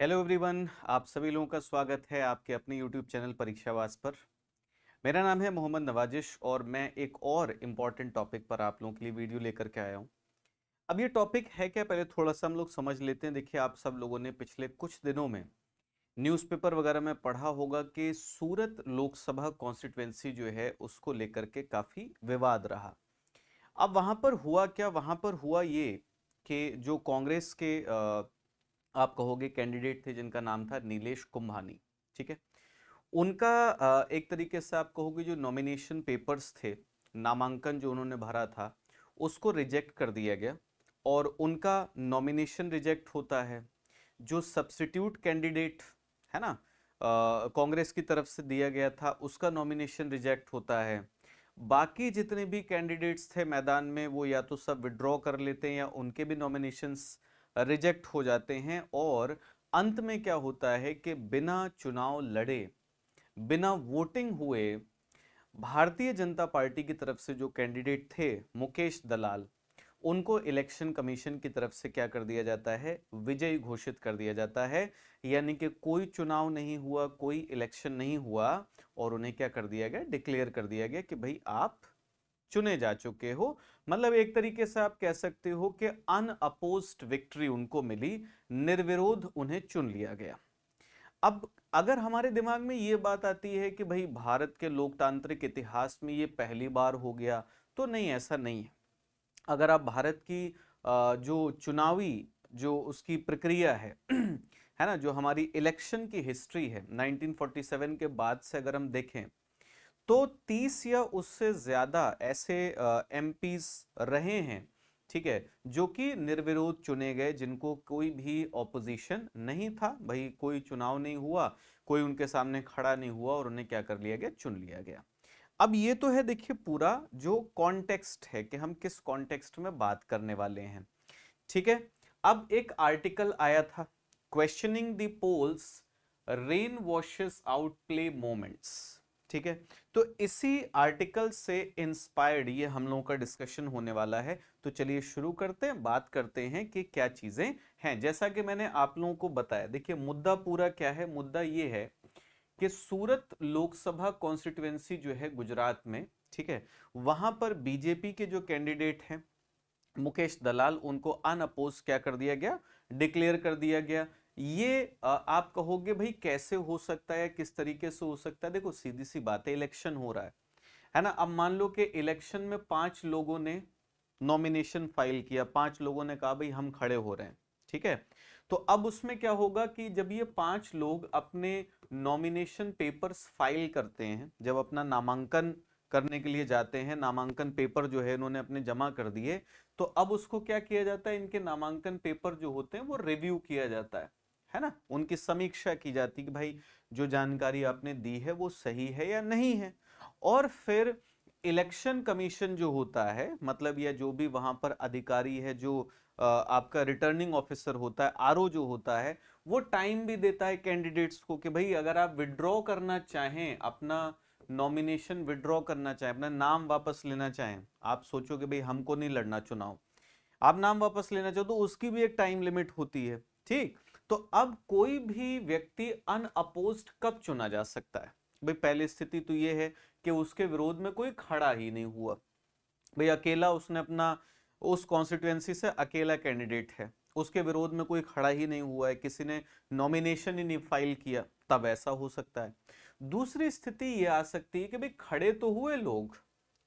hello everyone आप सभी लोगों का स्वागत है आपके अपने यूट्यूब चैनल परीक्षावास पर मेरा नाम है मोहम्मद नवाजिश और मैं एक और इम्पॉर्टेंट टॉपिक पर आप लोगों के लिए वीडियो लेकर के आया हूँ अब ये टॉपिक है क्या पहले थोड़ा सा हम लोग समझ लेते हैं देखिए आप सब लोगों ने पिछले कुछ दिनों में न्यूज़पेपर वगैरह में पढ़ा होगा कि सूरत लोकसभा कॉन्स्टिट्युएंसी जो है उसको लेकर के काफ़ी विवाद रहा अब वहाँ पर हुआ क्या वहाँ पर हुआ ये कि जो कांग्रेस के आ, आप कहोगे कैंडिडेट थे जिनका नाम था नीलेश कुंभानी ठीक है उनका एक तरीके से आप कहोगे जो नॉमिनेशन पेपर्स थे नामांकन जो उन्होंने भरा था उसको रिजेक्ट कर दिया गया और उनका नॉमिनेशन रिजेक्ट होता है जो सब्सिट्यूट कैंडिडेट है ना कांग्रेस की तरफ से दिया गया था उसका नॉमिनेशन रिजेक्ट होता है बाकी जितने भी कैंडिडेट्स थे मैदान में वो या तो सब विड्रॉ कर लेते हैं या उनके भी नॉमिनेशंस रिजेक्ट हो जाते हैं और अंत में क्या होता है कि बिना चुनाव लड़े बिना वोटिंग हुए भारतीय जनता पार्टी की तरफ से जो कैंडिडेट थे मुकेश दलाल उनको इलेक्शन कमीशन की तरफ से क्या कर दिया जाता है विजयी घोषित कर दिया जाता है यानी कि कोई चुनाव नहीं हुआ कोई इलेक्शन नहीं हुआ और उन्हें क्या कर दिया गया डिक्लेयर कर दिया गया कि भाई आप चुने जा चुके हो मतलब एक तरीके से आप कह सकते हो कि अनअपोज्ड विक्ट्री उनको मिली निर्विरोध उन्हें चुन लिया गया अब अगर हमारे दिमाग में ये बात आती है कि भाई भारत के लोकतांत्रिक इतिहास में ये पहली बार हो गया तो नहीं ऐसा नहीं है अगर आप भारत की जो चुनावी जो उसकी प्रक्रिया है है ना जो हमारी इलेक्शन की हिस्ट्री है 1947 के बाद से अगर हम देखें तो 30 या उससे ज़्यादा ऐसे एम रहे हैं ठीक है जो कि निर्विरोध चुने गए जिनको कोई भी ऑपोजिशन नहीं था भाई कोई चुनाव नहीं हुआ कोई उनके सामने खड़ा नहीं हुआ और उन्हें क्या कर लिया गया चुन लिया गया अब ये तो है देखिए पूरा जो कॉन्टेक्स्ट है कि हम किस कॉन्टेक्स्ट में बात करने वाले हैं ठीक है अब एक आर्टिकल आया था questioning dolls rain washes out play moments ठीक है तो इसी आर्टिकल से इंस्पायर्ड ये हम लोगों का डिस्कशन होने वाला है तो चलिए शुरू करते हैं बात करते हैं कि क्या चीज़ें हैं जैसा कि मैंने आप लोगों को बताया देखिए मुद्दा पूरा क्या है मुद्दा ये है कि सूरत लोकसभा कॉन्स्टिट्युएंसी जो है गुजरात में ठीक है वहां पर बीजेपी के जो कैंडिडेट हैं मुकेश दलाल उनको अनअपोज क्या कर दिया गया डिक्लेयर कर दिया गया ये आप कहोगे भाई कैसे हो सकता है किस तरीके से हो सकता है देखो सीधी सी बात है इलेक्शन हो रहा है है ना अब मान लो कि इलेक्शन में पांच लोगों ने नॉमिनेशन फाइल किया पांच लोगों ने कहा भाई हम खड़े हो रहे हैं ठीक है तो अब उसमें क्या होगा कि जब ये पांच लोग अपने नॉमिनेशन पेपर्स फाइल करते हैं जब अपना नामांकन करने के लिए जाते हैं नामांकन पेपर जो है इन्होंने अपने जमा कर दिए तो अब उसको क्या किया जाता है इनके नामांकन पेपर जो होते हैं वो रिव्यू किया जाता है है ना उनकी समीक्षा की जाती कि भाई जो जानकारी आपने दी है वो सही है या नहीं है और फिर इलेक्शन कमीशन जो होता है मतलब या जो भी वहां पर अधिकारी है जो आपका रिटर्निंग ऑफिसर होता है आर जो होता है वो टाइम भी देता है कैंडिडेट्स को कि भाई अगर आप विड्रॉ करना चाहें अपना नॉमिनेशन विड्रॉ करना चाहें अपना नाम वापस लेना चाहें आप सोचो कि भाई हमको नहीं लड़ना चुनाव आप नाम वापस लेना चाहो तो उसकी भी एक टाइम लिमिट होती है ठीक तो अब कोई भी व्यक्ति अनअपोज्ड कब चुना जा सकता है भाई पहली स्थिति तो ये है कि उसके विरोध में कोई खड़ा ही नहीं हुआ भाई अकेला उसने अपना उस कॉन्स्टिट्युएंसी से अकेला कैंडिडेट है उसके विरोध में कोई खड़ा ही नहीं हुआ है किसी ने नॉमिनेशन ही नहीं फाइल किया तब ऐसा हो सकता है दूसरी स्थिति ये आ सकती है कि भाई खड़े तो हुए लोग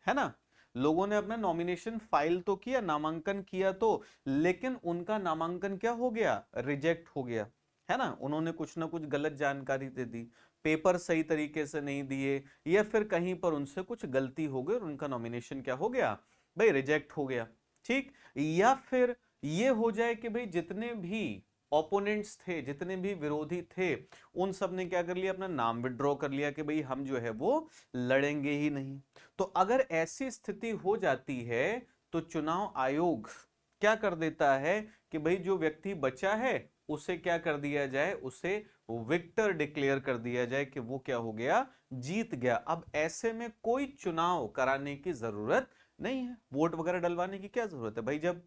है ना लोगों ने अपना नॉमिनेशन फाइल तो किया नामांकन किया तो लेकिन उनका नामांकन क्या हो गया रिजेक्ट हो गया है ना उन्होंने कुछ ना कुछ गलत जानकारी दे दी पेपर सही तरीके से नहीं दिए या फिर कहीं पर उनसे कुछ गलती हो गई और उनका नॉमिनेशन क्या हो गया भाई रिजेक्ट हो गया ठीक या फिर ये हो जाए कि भाई जितने भी ओपोनेंट्स थे जितने भी विरोधी थे उन सब ने क्या कर लिया अपना नाम विड्रॉ कर लिया कि भाई हम जो है वो लड़ेंगे ही नहीं तो अगर ऐसी स्थिति हो जाती है तो चुनाव आयोग क्या कर देता है कि भाई जो व्यक्ति बचा है उसे क्या कर दिया जाए उसे विक्टर डिक्लेयर कर दिया जाए कि वो क्या हो गया जीत गया अब ऐसे में कोई चुनाव कराने की जरूरत नहीं है वोट वगैरह डलवाने की क्या जरूरत है भाई जब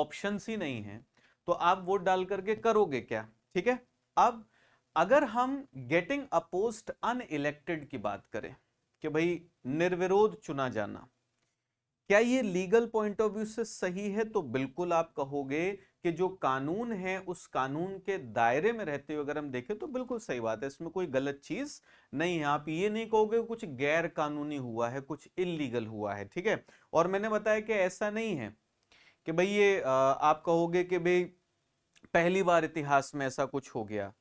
ऑप्शंस ही नहीं है तो आप वोट डाल करके करोगे क्या ठीक है अब अगर हम गेटिंग अपोस्ट अनइलेक्टेड की बात करें कि भाई निर्विरोध चुना जाना क्या ये लीगल पॉइंट ऑफ व्यू से सही है तो बिल्कुल आप कहोगे कि जो कानून है उस कानून के दायरे में रहते हुए अगर हम देखें तो बिल्कुल सही बात है इसमें कोई गलत चीज नहीं है आप ये नहीं कहोगे कुछ गैर कानूनी हुआ है कुछ इलीगल हुआ है ठीक है और मैंने बताया कि ऐसा नहीं है कि भाई ये आप कहोगे कि भाई पहली बार इतिहास में ऐसा कुछ हो गया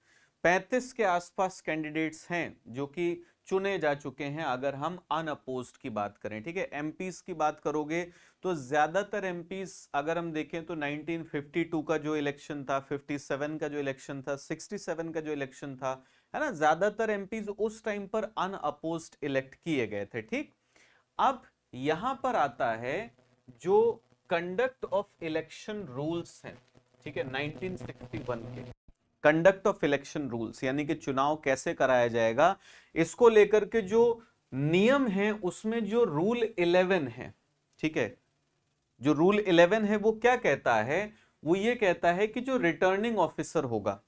35 के आसपास कैंडिडेट्स हैं जो कि चुने जा चुके हैं अगर हम अनअपोज्ड की बात करें ठीक है एम की बात करोगे तो ज़्यादातर एम अगर हम देखें तो 1952 का जो इलेक्शन था 57 का जो इलेक्शन था 67 का जो इलेक्शन था है ना ज़्यादातर एम उस टाइम पर अनअपोज्ड इलेक्ट किए गए थे ठीक अब यहां पर आता है जो कंडक्ट ऑफ इलेक्शन रूल्स हैं ठीक है 1961 के कंडक्ट ऑफ इलेक्शन रूल्स यानी कि चुनाव कैसे कराया जाएगा इसको लेकर के जो नियम है उसमें जो रूल 11 है ठीक है जो रूल 11 है वो क्या कहता है वो ये कहता है कि जो रिटर्निंग ऑफिसर होगा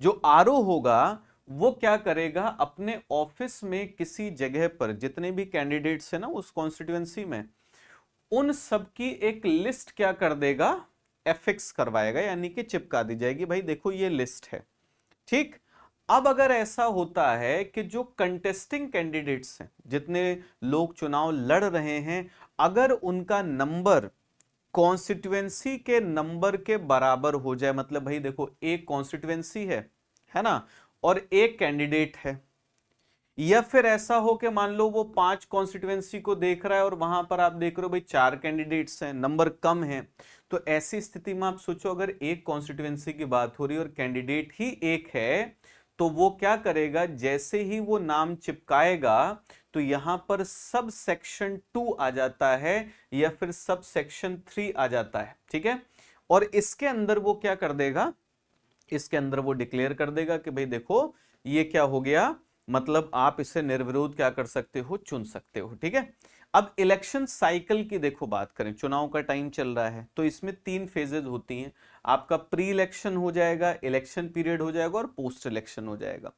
जो आर होगा वो क्या करेगा अपने ऑफिस में किसी जगह पर जितने भी कैंडिडेट्स हैं ना उस कॉन्स्टिट्यूएंसी में उन सब की एक लिस्ट क्या कर देगा एफिक्स करवाएगा यानी कि चिपका दी जाएगी भाई देखो ये लिस्ट है ठीक अब अगर ऐसा होता है कि जो कंटेस्टिंग कैंडिडेट्स हैं जितने लोग चुनाव लड़ रहे हैं अगर उनका नंबर कॉन्स्टिट्युएंसी के नंबर के बराबर हो जाए मतलब भाई देखो एक कॉन्स्टिट्युएंसी है है ना और एक कैंडिडेट है या फिर ऐसा हो कि मान लो वो पांच कॉन्स्टिट्युएंसी को देख रहा है और वहां पर आप देख रहे हो भाई चार कैंडिडेट्स हैं नंबर कम है तो ऐसी स्थिति में आप सोचो अगर एक कॉन्स्टिट्युएंसी की बात हो रही है और कैंडिडेट ही एक है तो वो क्या करेगा जैसे ही वो नाम चिपकाएगा तो यहां पर सब सेक्शन टू आ जाता है या फिर सब सेक्शन थ्री आ जाता है ठीक है और इसके अंदर वो क्या कर देगा इसके अंदर वो डिक्लेयर कर देगा कि भाई देखो ये क्या हो गया मतलब आप इसे निर्विरोध क्या कर सकते हो चुन सकते हो ठीक है अब इलेक्शन साइकिल की देखो बात करें चुनाव का टाइम चल रहा है तो इसमें तीन फेजेज होती हैं आपका प्री इलेक्शन हो जाएगा इलेक्शन पीरियड हो जाएगा और पोस्ट इलेक्शन हो जाएगा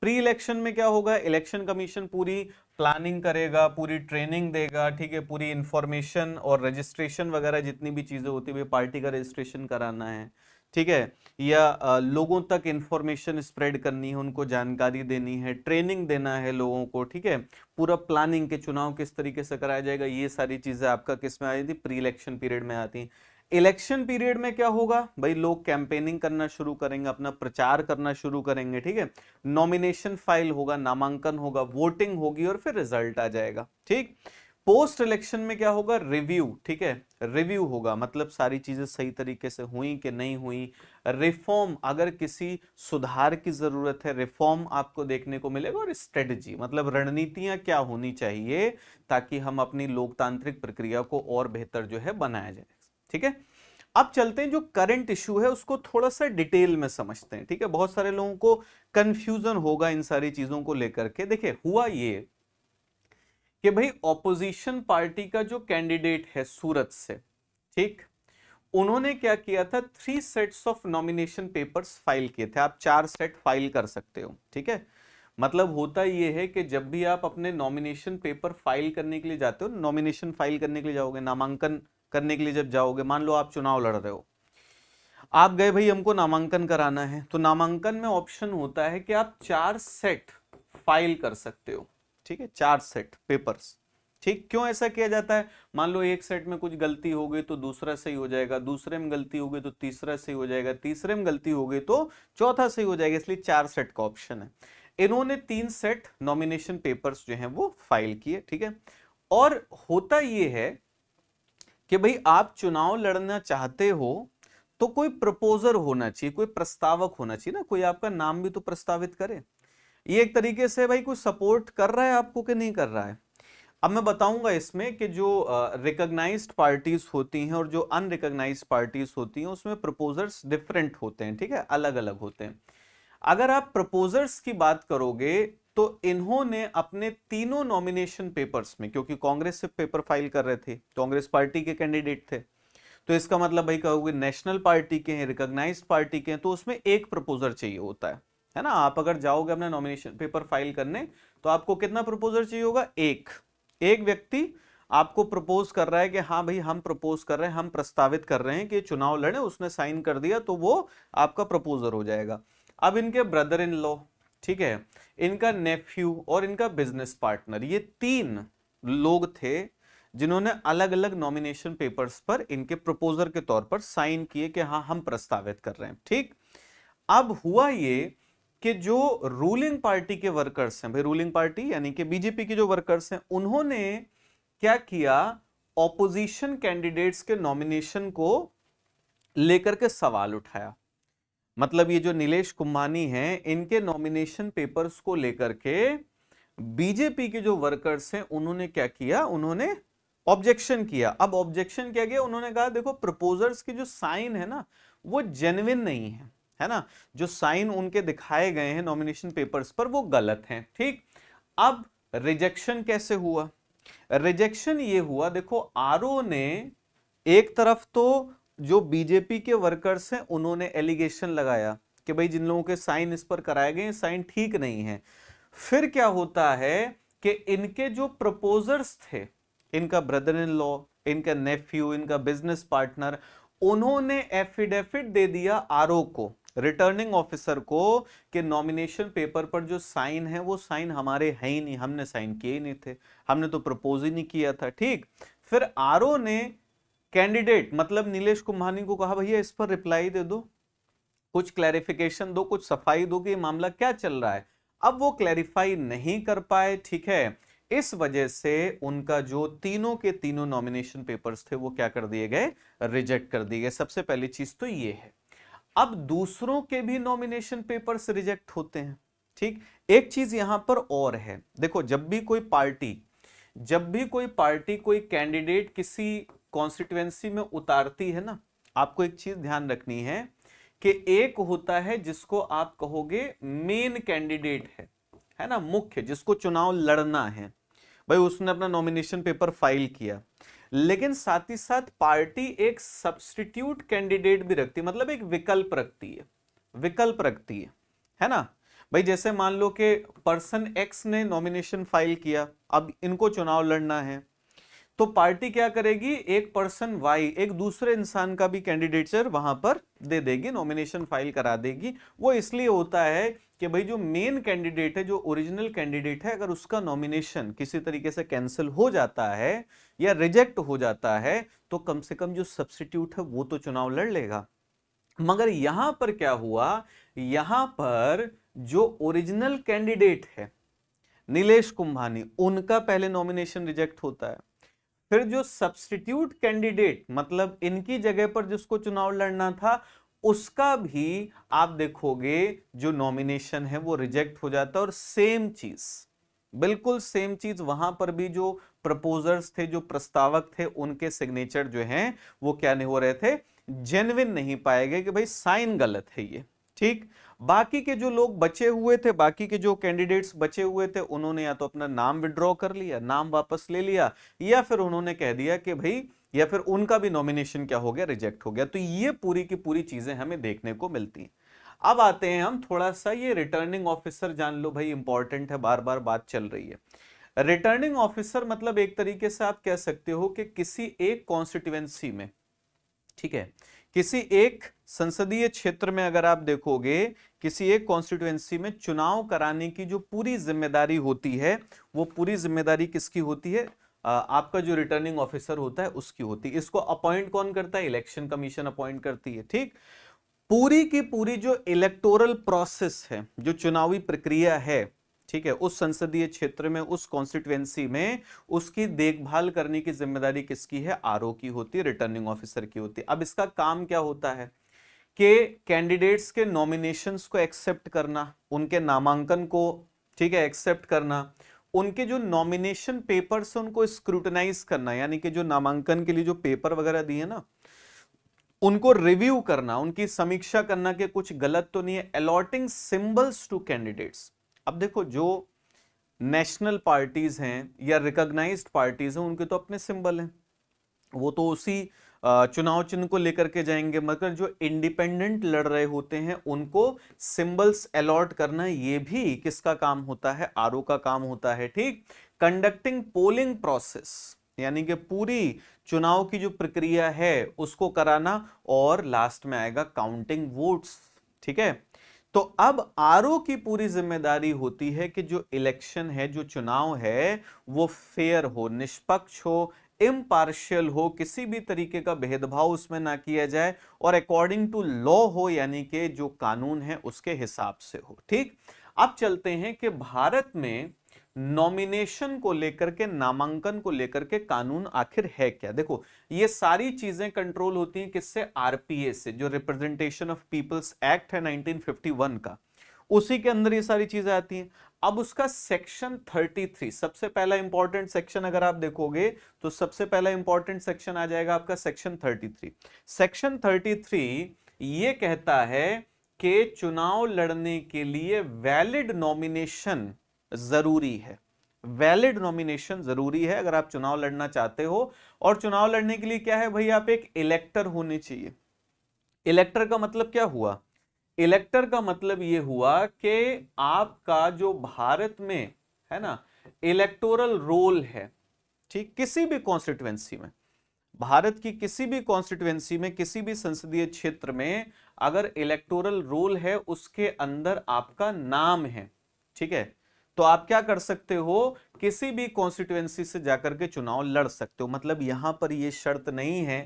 प्री इलेक्शन में क्या होगा इलेक्शन कमीशन पूरी प्लानिंग करेगा पूरी ट्रेनिंग देगा ठीक है पूरी इंफॉर्मेशन और रजिस्ट्रेशन वगैरह जितनी भी चीज़ें होती है पार्टी का रजिस्ट्रेशन कराना है ठीक है या लोगों तक इन्फॉर्मेशन स्प्रेड करनी है उनको जानकारी देनी है ट्रेनिंग देना है लोगों को ठीक है पूरा प्लानिंग के चुनाव किस तरीके से कराया जाएगा ये सारी चीज़ें आपका किस में आ जाती प्री इलेक्शन पीरियड में आती हैं इलेक्शन पीरियड में क्या होगा भाई लोग कैंपेनिंग करना शुरू करेंगे अपना प्रचार करना शुरू करेंगे ठीक है नॉमिनेशन फाइल होगा नामांकन होगा वोटिंग होगी और फिर रिजल्ट आ जाएगा ठीक पोस्ट इलेक्शन में क्या होगा रिव्यू ठीक है रिव्यू होगा मतलब सारी चीज़ें सही तरीके से हुई कि नहीं हुई रिफॉर्म अगर किसी सुधार की ज़रूरत है रिफॉर्म आपको देखने को मिलेगा और स्ट्रेटजी मतलब रणनीतियां क्या होनी चाहिए ताकि हम अपनी लोकतांत्रिक प्रक्रिया को और बेहतर जो है बनाया जाए ठीक है अब चलते हैं जो करंट इशू है उसको थोड़ा सा डिटेल में समझते हैं ठीक है बहुत सारे लोगों को कंफ्यूजन होगा इन सारी चीज़ों को लेकर के देखिए हुआ ये कि भाई ऑपोजिशन पार्टी का जो कैंडिडेट है सूरत से ठीक उन्होंने क्या किया था three sets of nomination papers file किए थे आप चार सेट फाइल कर सकते हो ठीक है मतलब होता यह है कि जब भी आप अपने नॉमिनेशन पेपर फाइल करने के लिए जाते हो नॉमिनेशन फाइल करने के लिए जाओगे नामांकन करने के लिए जब जाओगे मान लो आप चुनाव लड़ रहे हो आप गए भाई हमको नामांकन कराना है तो नामांकन में ऑप्शन होता है कि आप चार सेट फाइल कर सकते हो ठीक है चार सेट पेपर्स ठीक क्यों ऐसा किया जाता है मान लो एक सेट में कुछ गलती हो गई तो दूसरा सही हो जाएगा दूसरे में गलती हो गई तो तीसरा सही हो जाएगा तीसरे में गलती हो गई तो चौथा सही हो जाएगा इसलिए चार सेट का ऑप्शन है इन्होंने तीन सेट नॉमिनेशन पेपर्स जो हैं वो फाइल किए ठीक है और होता ये है कि भाई आप चुनाव लड़ना चाहते हो तो कोई प्रपोजर होना चाहिए कोई प्रस्तावक होना चाहिए ना कोई आपका नाम भी तो प्रस्तावित करे ये एक तरीके से भाई कुछ सपोर्ट कर रहा है आपको कि नहीं कर रहा है अब मैं बताऊंगा इसमें कि जो रिकोगनाइज uh, पार्टीज होती हैं और जो अनरिकोगनाइज पार्टीज होती हैं उसमें प्रपोजर्स डिफरेंट होते हैं ठीक है अलग अलग होते हैं अगर आप प्रपोजर्स की बात करोगे तो इन्होंने अपने तीनों नॉमिनेशन पेपर्स में क्योंकि कांग्रेस से पेपर फाइल कर रहे थे कांग्रेस पार्टी के कैंडिडेट थे तो इसका मतलब भाई कहोगे नेशनल पार्टी के हैं रिकोगनाइज पार्टी के हैं तो उसमें एक प्रपोजर चाहिए होता है है ना आप अगर जाओगे अपना नॉमिनेशन पेपर फाइल करने तो आपको कितना प्रपोजर चाहिए होगा एक एक व्यक्ति आपको प्रपोज कर रहा है कि हाँ भाई हम प्रपोज कर रहे हैं हम प्रस्तावित कर रहे हैं कि चुनाव लड़े उसने साइन कर दिया तो वो आपका प्रपोजर हो जाएगा अब इनके ब्रदर इन लॉ ठीक है इनका नेफ्यू और इनका बिजनेस पार्टनर ये तीन लोग थे जिन्होंने अलग अलग नॉमिनेशन पेपर्स पर इनके प्रपोजर के तौर पर साइन किए कि हाँ हम प्रस्तावित कर रहे हैं ठीक अब हुआ ये कि जो रूलिंग पार्टी के वर्कर्स हैं भाई रूलिंग पार्टी यानी कि बीजेपी के जो वर्कर्स हैं उन्होंने क्या किया ऑपोजिशन कैंडिडेट्स के नॉमिनेशन को लेकर के सवाल उठाया मतलब ये जो नीलेश कुंभानी हैं इनके नॉमिनेशन पेपर्स को लेकर के बीजेपी के जो वर्कर्स हैं उन्होंने क्या किया उन्होंने ऑब्जेक्शन किया अब ऑब्जेक्शन क्या किया उन्होंने कहा देखो प्रपोजर्स की जो साइन है ना वो जेनविन नहीं है है ना जो साइन उनके दिखाए गए हैं नॉमिनेशन पेपर्स पर वो गलत हैं ठीक अब रिजेक्शन कैसे हुआ रिजेक्शन ये हुआ देखो आर ने एक तरफ तो जो बीजेपी के वर्कर्स हैं उन्होंने एलिगेशन लगाया कि भाई जिन लोगों के साइन इस पर कराए गए साइन ठीक नहीं है फिर क्या होता है कि इनके जो प्रपोजर्स थे इनका ब्रदर इन लॉ इनका नेफ्यू इनका बिजनेस पार्टनर उन्होंने एफिडेफिट दे दिया आर को रिटर्निंग ऑफिसर को कि नॉमिनेशन पेपर पर जो साइन है वो साइन हमारे है ही नहीं हमने साइन किए ही नहीं थे हमने तो प्रपोज ही नहीं किया था ठीक फिर आर ने कैंडिडेट मतलब नीलेश कुंभानी को कहा भैया इस पर रिप्लाई दे दो कुछ क्लैरिफिकेशन दो कुछ सफाई दो कि मामला क्या चल रहा है अब वो क्लैरिफाई नहीं कर पाए ठीक है इस वजह से उनका जो तीनों के तीनों नॉमिनेशन पेपर्स थे वो क्या कर दिए गए रिजेक्ट कर दिए गए सबसे पहली चीज तो ये है अब दूसरों के भी नॉमिनेशन पेपर्स रिजेक्ट होते हैं ठीक एक चीज यहां पर और है देखो जब भी कोई पार्टी जब भी कोई पार्टी कोई कैंडिडेट किसी कॉन्स्टिट्युएंसी में उतारती है ना आपको एक चीज ध्यान रखनी है कि एक होता है जिसको आप कहोगे मेन कैंडिडेट है है ना मुख्य जिसको चुनाव लड़ना है भाई उसने अपना नॉमिनेशन पेपर फाइल किया लेकिन साथ ही साथ पार्टी एक सब्सटीट्यूट कैंडिडेट भी रखती है मतलब एक विकल्प रखती है विकल्प रखती है है ना भाई जैसे मान लो कि पर्सन एक्स ने नॉमिनेशन फाइल किया अब इनको चुनाव लड़ना है तो पार्टी क्या करेगी एक पर्सन वाई एक दूसरे इंसान का भी कैंडिडेटर वहां पर दे देगी नॉमिनेशन फाइल करा देगी वो इसलिए होता है कि भाई जो मेन कैंडिडेट है जो ओरिजिनल कैंडिडेट है अगर उसका नॉमिनेशन किसी तरीके से कैंसिल हो जाता है या रिजेक्ट हो जाता है तो कम से कम जो सब्सिट्यूट है वो तो चुनाव लड़ लेगा मगर यहां पर क्या हुआ यहां पर जो ओरिजिनल कैंडिडेट है नीलेश कुंभानी उनका पहले नॉमिनेशन रिजेक्ट होता है फिर जो सब्सटीट्यूट कैंडिडेट मतलब इनकी जगह पर जिसको चुनाव लड़ना था उसका भी आप देखोगे जो नॉमिनेशन है वो रिजेक्ट हो जाता है और सेम चीज बिल्कुल सेम चीज वहां पर भी जो प्रपोजर्स थे जो प्रस्तावक थे उनके सिग्नेचर जो हैं वो क्या नहीं हो रहे थे जेनविन नहीं पाए गए कि भाई साइन गलत है ये ठीक बाकी के जो लोग बचे हुए थे बाकी के जो कैंडिडेट्स बचे हुए थे उन्होंने या तो अपना नाम विड्रॉ कर लिया नाम वापस ले लिया या फिर उन्होंने कह दिया कि भाई या फिर उनका भी नॉमिनेशन क्या हो गया रिजेक्ट हो गया तो ये पूरी की पूरी चीजें हमें देखने को मिलती हैं अब आते हैं हम थोड़ा सा ये रिटर्निंग ऑफिसर जान लो भाई इंपॉर्टेंट है बार बार बात चल रही है रिटर्निंग ऑफिसर मतलब एक तरीके से आप कह सकते हो कि किसी एक कॉन्स्टिट्युएंसी में ठीक है किसी एक संसदीय क्षेत्र में अगर आप देखोगे किसी एक कॉन्स्टिट्युएंसी में चुनाव कराने की जो पूरी जिम्मेदारी होती है वो पूरी जिम्मेदारी किसकी होती है आपका जो रिटर्निंग ऑफिसर होता है उसकी होती है इसको अपॉइंट कौन करता है इलेक्शन कमीशन अपॉइंट करती है ठीक पूरी की पूरी जो इलेक्टोरल प्रोसेस है जो चुनावी प्रक्रिया है ठीक है उस संसदीय क्षेत्र में उस कॉन्स्टिट्युएंसी में उसकी देखभाल करने की जिम्मेदारी किसकी है आरओ की होती है रिटर्निंग ऑफिसर की होती है अब इसका काम क्या होता है कि कैंडिडेट्स के नॉमिनेशंस को एक्सेप्ट करना उनके नामांकन को ठीक है एक्सेप्ट करना उनके जो नॉमिनेशन पेपर्स उनको स्क्रूटनाइज करना यानी कि जो नामांकन के लिए जो पेपर वगैरह दिए ना उनको रिव्यू करना उनकी समीक्षा करना कि कुछ गलत तो नहीं है अलॉटिंग सिंबल्स टू कैंडिडेट्स अब देखो जो नेशनल पार्टीज हैं या रिकॉग्नाइज्ड पार्टीज हैं उनके तो अपने सिंबल हैं वो तो उसी चुनाव चिन्ह को लेकर के जाएंगे मगर जो इंडिपेंडेंट लड़ रहे होते हैं उनको सिंबल्स अलॉट करना ये भी किसका काम होता है आर का काम होता है ठीक कंडक्टिंग पोलिंग प्रोसेस यानी कि पूरी चुनाव की जो प्रक्रिया है उसको कराना और लास्ट में आएगा काउंटिंग वोट्स ठीक है तो अब आर की पूरी जिम्मेदारी होती है कि जो इलेक्शन है जो चुनाव है वो फेयर हो निष्पक्ष हो इम्पार्शियल हो किसी भी तरीके का भेदभाव उसमें ना किया जाए और अकॉर्डिंग टू लॉ हो यानी कि जो कानून है उसके हिसाब से हो ठीक अब चलते हैं कि भारत में नॉमिनेशन को लेकर के नामांकन को लेकर के कानून आखिर है क्या देखो ये सारी चीजें कंट्रोल होती हैं किससे आरपीए से जो रिप्रेजेंटेशन ऑफ पीपल्स एक्ट है 1951 का उसी के अंदर ये सारी चीजें आती हैं अब उसका सेक्शन 33 सबसे पहला इंपॉर्टेंट सेक्शन अगर आप देखोगे तो सबसे पहला इंपॉर्टेंट सेक्शन आ जाएगा आपका सेक्शन 33 सेक्शन 33 ये कहता है कि चुनाव लड़ने के लिए वैलिड नॉमिनेशन जरूरी है वैलिड नॉमिनेशन जरूरी है अगर आप चुनाव लड़ना चाहते हो और चुनाव लड़ने के लिए क्या है भाई आप एक इलेक्टर होने चाहिए इलेक्टर का मतलब क्या हुआ इलेक्टर का मतलब ये हुआ कि आपका जो भारत में है ना इलेक्टोरल रोल है ठीक किसी भी कॉन्स्टिट्युएंसी में भारत की किसी भी कॉन्स्टिट्युएंसी में किसी भी संसदीय क्षेत्र में अगर इलेक्टोरल रोल है उसके अंदर आपका नाम है ठीक है तो आप क्या कर सकते हो किसी भी कॉन्स्टिट्युएंसी से जाकर के चुनाव लड़ सकते हो मतलब यहां पर यह शर्त नहीं है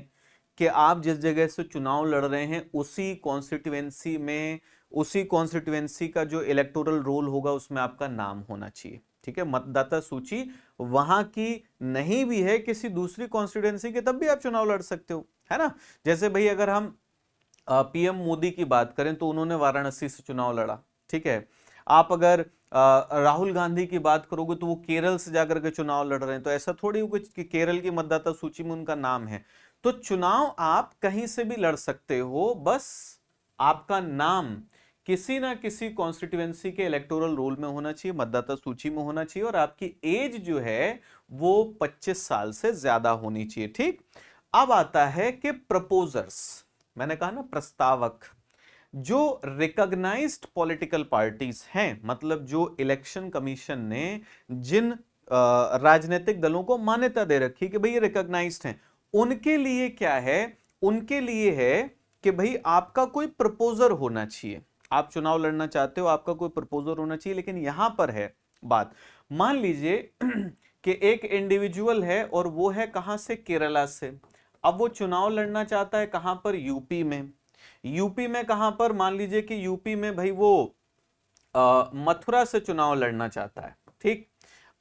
कि आप जिस जगह से चुनाव लड़ रहे हैं उसी कॉन्स्टिट्युएंसी में उसी कॉन्स्टिट्युएंसी का जो इलेक्टोरल रोल होगा उसमें आपका नाम होना चाहिए ठीक है मतदाता सूची वहां की नहीं भी है किसी दूसरी कॉन्स्टिट्युएंसी के तब भी आप चुनाव लड़ सकते हो है ना जैसे भाई अगर हम पीएम मोदी की बात करें तो उन्होंने वाराणसी से चुनाव लड़ा ठीक है आप अगर राहुल गांधी की बात करोगे तो वो केरल से जाकर के चुनाव लड़ रहे हैं तो ऐसा थोड़ी होगा कि केरल की मतदाता सूची में उनका नाम है तो चुनाव आप कहीं से भी लड़ सकते हो बस आपका नाम किसी ना किसी कॉन्स्टिट्यूएंसी के इलेक्टोरल रोल में होना चाहिए मतदाता सूची में होना चाहिए और आपकी एज जो है वो 25 साल से ज्यादा होनी चाहिए ठीक अब आता है कि प्रपोजर्स मैंने कहा ना प्रस्तावक जो रिकॉग्नाइज्ड पॉलिटिकल पार्टीज हैं मतलब जो इलेक्शन कमीशन ने जिन राजनीतिक दलों को मान्यता दे रखी कि भाई ये रिकॉग्नाइज्ड हैं उनके लिए क्या है उनके लिए है कि भाई आपका कोई प्रपोजर होना चाहिए आप चुनाव लड़ना चाहते हो आपका कोई प्रपोजर होना चाहिए लेकिन यहां पर है बात मान लीजिए कि एक इंडिविजुअल है और वो है कहां से केरला से अब वो चुनाव लड़ना चाहता है कहां पर यूपी में यूपी में कहां पर मान लीजिए कि यूपी में भाई वो मथुरा से चुनाव लड़ना चाहता है ठीक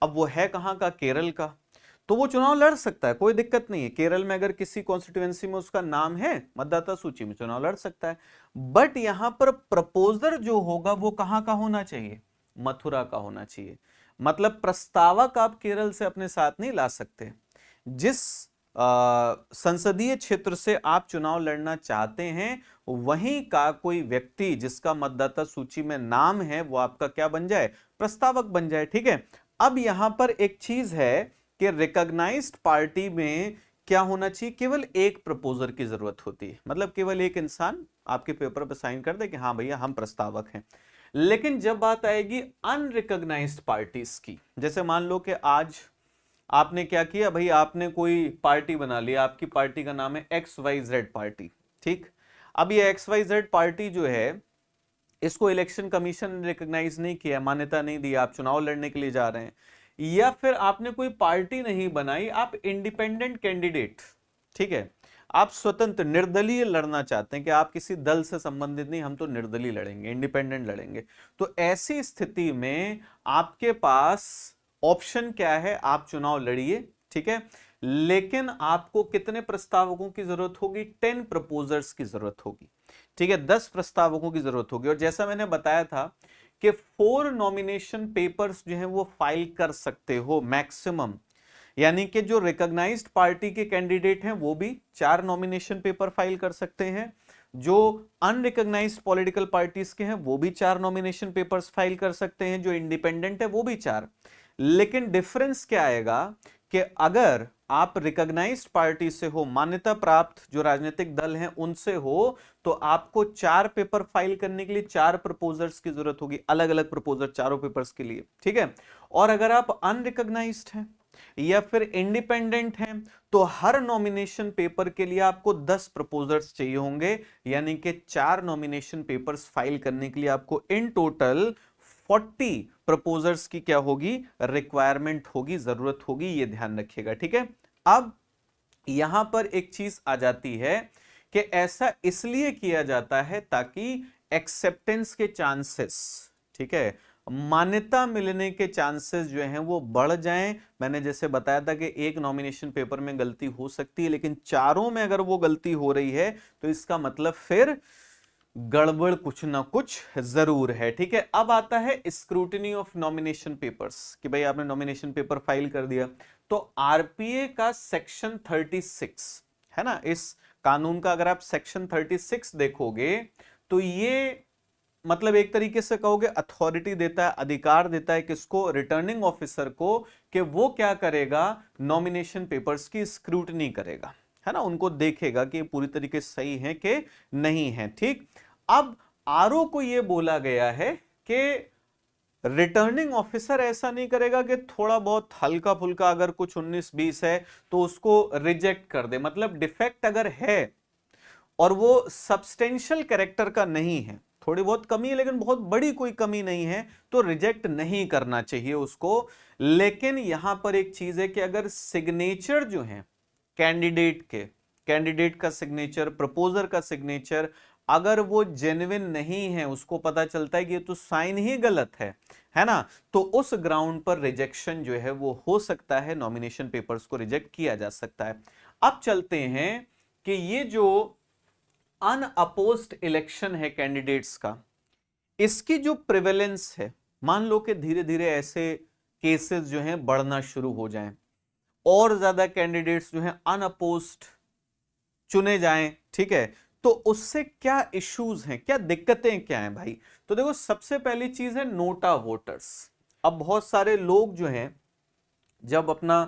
अब वो है कहां का केरल का तो वो चुनाव लड़ सकता है कोई दिक्कत नहीं है केरल में अगर किसी कॉन्स्टिट्यूएंसी में उसका नाम है मतदाता सूची में चुनाव लड़ सकता है बट यहां पर प्रपोजर जो होगा वो कहाँ का होना चाहिए मथुरा का होना चाहिए मतलब प्रस्तावक आप केरल से अपने साथ नहीं ला सकते जिस संसदीय क्षेत्र से आप चुनाव लड़ना चाहते हैं वहीं का कोई व्यक्ति जिसका मतदाता सूची में नाम है वो आपका क्या बन जाए प्रस्तावक बन जाए ठीक है अब यहां पर एक चीज है कि रिकॉग्नाइज्ड पार्टी में क्या होना चाहिए केवल एक प्रपोजर की जरूरत होती है मतलब केवल एक इंसान आपके पेपर पर साइन कर दे कि हाँ भैया हम प्रस्तावक हैं लेकिन जब बात आएगी अनरिकग्नाइज पार्टीज की जैसे मान लो कि आज आपने क्या किया भाई आपने कोई पार्टी बना ली आपकी पार्टी का नाम है एक्स वाई जेड पार्टी ठीक अब ये एक्स वाई जेड पार्टी जो है इसको इलेक्शन कमीशन ने रिकग्नाइज नहीं किया मान्यता नहीं दी आप चुनाव लड़ने के लिए जा रहे हैं या फिर आपने कोई पार्टी नहीं बनाई आप इंडिपेंडेंट कैंडिडेट ठीक है आप स्वतंत्र निर्दलीय लड़ना चाहते हैं कि आप किसी दल से संबंधित नहीं हम तो निर्दलीय लड़ेंगे इंडिपेंडेंट लड़ेंगे तो ऐसी स्थिति में आपके पास ऑप्शन क्या है आप चुनाव लड़िए ठीक है लेकिन आपको कितने प्रस्तावकों की जरूरत होगी टेन प्रपोजर्स की जरूरत होगी ठीक है दस प्रस्तावकों की जरूरत होगी और जैसा मैंने बताया था कि फोर नॉमिनेशन पेपर्स जो है वो फाइल कर सकते हो मैक्सिमम यानी कि जो रिकॉग्नाइज्ड पार्टी के कैंडिडेट हैं वो भी चार नॉमिनेशन पेपर फाइल कर सकते हैं जो अनरिकग्नाइज पॉलिटिकल पार्टीज के हैं वो भी चार नॉमिनेशन पेपर्स फाइल कर सकते हैं जो इंडिपेंडेंट है वो भी चार लेकिन डिफरेंस क्या आएगा कि अगर आप रिकॉग्नाइज्ड पार्टी से हो मान्यता प्राप्त जो राजनीतिक दल हैं उनसे हो तो आपको चार पेपर फाइल करने के लिए चार प्रपोजर्स की जरूरत होगी अलग अलग प्रपोजर चारों पेपर्स के लिए ठीक है और अगर आप अनरिकॉग्नाइज्ड हैं या फिर इंडिपेंडेंट हैं तो हर नॉमिनेशन पेपर के लिए आपको 10 प्रपोजर्स चाहिए होंगे यानी कि चार नॉमिनेशन पेपर्स फाइल करने के लिए आपको इन टोटल 40 प्रपोजर्स की क्या होगी रिक्वायरमेंट होगी जरूरत होगी ये ध्यान रखिएगा ठीक है अब यहां पर एक चीज आ जाती है कि ऐसा इसलिए किया जाता है ताकि एक्सेप्टेंस के चांसेस ठीक है मान्यता मिलने के चांसेस जो हैं वो बढ़ जाएं मैंने जैसे बताया था कि एक नॉमिनेशन पेपर में गलती हो सकती है लेकिन चारों में अगर वो गलती हो रही है तो इसका मतलब फिर गड़बड़ कुछ ना कुछ जरूर है ठीक है अब आता है स्क्रूटनी ऑफ नॉमिनेशन पेपर्स कि भाई आपने नॉमिनेशन पेपर फाइल कर दिया तो आरपीए का सेक्शन 36 है ना इस कानून का अगर आप सेक्शन 36 देखोगे तो ये मतलब एक तरीके से कहोगे अथॉरिटी देता है अधिकार देता है किसको रिटर्निंग ऑफिसर को कि वो क्या करेगा नॉमिनेशन पेपर्स की स्क्रूटनी करेगा है ना उनको देखेगा कि पूरी तरीके से सही है कि नहीं है ठीक अब आरओ को यह बोला गया है कि रिटर्निंग ऑफिसर ऐसा नहीं करेगा कि थोड़ा बहुत हल्का फुल्का अगर कुछ 19-20 है तो उसको रिजेक्ट कर दे मतलब डिफेक्ट अगर है और वो सब्सटेंशियल कैरेक्टर का नहीं है थोड़ी बहुत कमी है लेकिन बहुत बड़ी कोई कमी नहीं है तो रिजेक्ट नहीं करना चाहिए उसको लेकिन यहां पर एक चीज है कि अगर सिग्नेचर जो है कैंडिडेट के कैंडिडेट का सिग्नेचर प्रपोजर का सिग्नेचर अगर वो जेनविन नहीं है उसको पता चलता है कि ये तो साइन ही गलत है है ना तो उस ग्राउंड पर रिजेक्शन जो है वो हो सकता है नॉमिनेशन पेपर्स को रिजेक्ट किया जा सकता है अब चलते हैं कि ये जो अनअपोज्ड इलेक्शन है कैंडिडेट्स का इसकी जो प्रिवेलेंस है मान लो कि धीरे धीरे ऐसे केसेस जो हैं बढ़ना शुरू हो जाएं और ज्यादा कैंडिडेट्स जो हैं अनअपोज्ड चुने जाएं ठीक है तो उससे क्या इश्यूज हैं क्या दिक्कतें क्या हैं भाई तो देखो सबसे पहली चीज है नोटा वोटर्स अब बहुत सारे लोग जो हैं जब अपना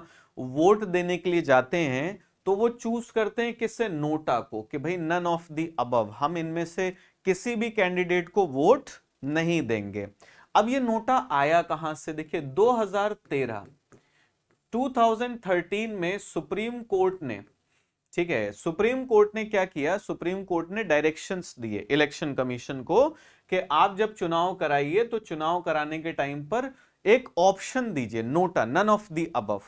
वोट देने के लिए जाते हैं तो वो चूज करते हैं किससे नोटा को कि भाई नन ऑफ दी अबव हम इनमें से किसी भी कैंडिडेट को वोट नहीं देंगे अब ये नोटा आया कहां से देखिए 2013 2013 में सुप्रीम कोर्ट ने ठीक है सुप्रीम कोर्ट ने क्या किया सुप्रीम कोर्ट ने डायरेक्शंस दिए इलेक्शन कमीशन को कि आप जब चुनाव कराइए तो चुनाव कराने के टाइम पर एक ऑप्शन दीजिए नोटा नन ऑफ दी अब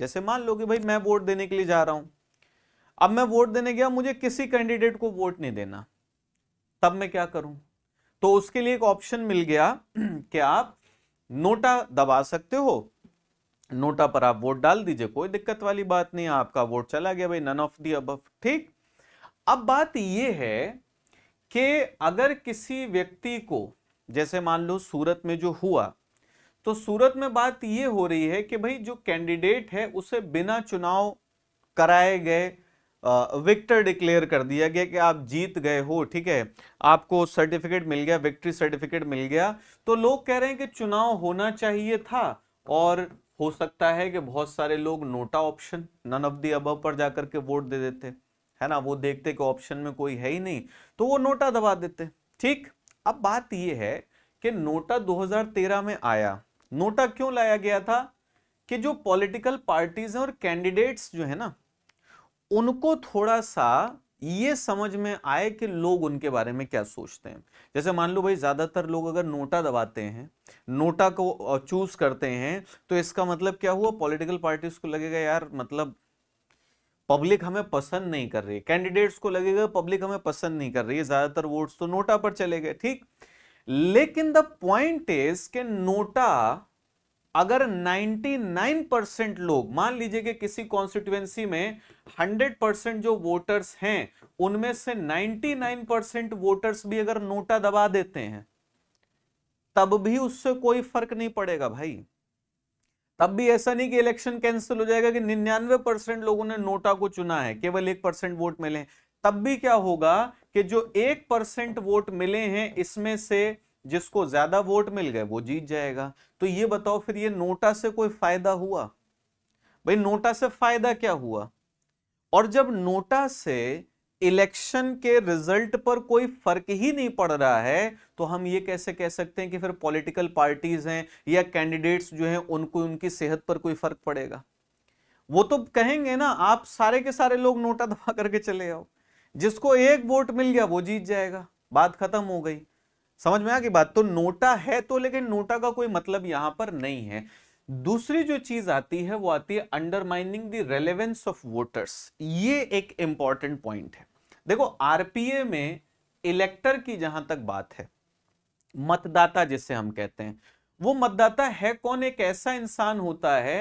जैसे मान लो कि भाई मैं वोट देने के लिए जा रहा हूं अब मैं वोट देने गया मुझे किसी कैंडिडेट को वोट नहीं देना तब मैं क्या करूं तो उसके लिए एक ऑप्शन मिल गया कि आप नोटा दबा सकते हो नोटा पर आप वोट डाल दीजिए कोई दिक्कत वाली बात नहीं आपका वोट चला गया भाई नन ऑफ दी अब ठीक अब बात यह है कि अगर किसी व्यक्ति को जैसे मान लो सूरत में जो हुआ तो सूरत में बात यह हो रही है कि भाई जो कैंडिडेट है उसे बिना चुनाव कराए गए विक्टर डिक्लेयर कर दिया गया कि आप जीत गए हो ठीक है आपको सर्टिफिकेट मिल गया विक्ट्री सर्टिफिकेट मिल गया तो लोग कह रहे हैं कि चुनाव होना चाहिए था और हो सकता है कि बहुत सारे लोग NOTA option none of the above पर जाकर के वोट दे देते है ना वो देखते कि ऑप्शन में कोई है ही नहीं तो वो नोटा दबा देते ठीक अब बात ये है कि नोटा 2013 में आया नोटा क्यों लाया गया था कि जो पॉलिटिकल पार्टीज हैं और कैंडिडेट्स जो है ना उनको थोड़ा सा ये समझ में आए कि लोग उनके बारे में क्या सोचते हैं जैसे मान लो भाई ज़्यादातर लोग अगर नोटा दबाते हैं नोटा को चूज करते हैं तो इसका मतलब क्या हुआ पॉलिटिकल पार्टीज को लगेगा यार मतलब पब्लिक हमें पसंद नहीं कर रही कैंडिडेट्स को लगेगा पब्लिक हमें पसंद नहीं कर रही है ज़्यादातर वोट्स तो नोटा पर चले गए ठीक लेकिन द पॉइंट इज के नोटा अगर 99 परसेंट लोग मान लीजिए कि किसी कॉन्स्टिट्युएंसी में 100 परसेंट जो वोटर्स हैं उनमें से 99 परसेंट वोटर्स भी अगर नोटा दबा देते हैं तब भी उससे कोई फर्क नहीं पड़ेगा भाई तब भी ऐसा नहीं कि इलेक्शन कैंसिल हो जाएगा कि निन्यानवे परसेंट लोगों ने नोटा को चुना है केवल एक परसेंट वोट मिले तब भी क्या होगा कि जो एक परसेंट वोट मिले हैं इसमें से जिसको ज्यादा वोट मिल गए वो जीत जाएगा तो ये बताओ फिर ये नोटा से कोई फायदा हुआ भाई नोटा से फायदा क्या हुआ और जब नोटा से इलेक्शन के रिजल्ट पर कोई फर्क ही नहीं पड़ रहा है तो हम ये कैसे कह सकते हैं कि फिर पॉलिटिकल पार्टीज हैं या कैंडिडेट्स जो हैं उनको उनकी सेहत पर कोई फर्क पड़ेगा वो तो कहेंगे ना आप सारे के सारे लोग नोटा दबा करके चले आओ जिसको एक वोट मिल गया वो जीत जाएगा बात खत्म हो गई समझ में आ गई बात तो नोटा है तो लेकिन नोटा का कोई मतलब यहां पर नहीं है दूसरी जो चीज आती है वो आती है undermining the relevance of voters ये एक इंपॉर्टेंट पॉइंट है देखो आरपीए में इलेक्टर की जहां तक बात है मतदाता जिसे हम कहते हैं वो मतदाता है कौन एक ऐसा इंसान होता है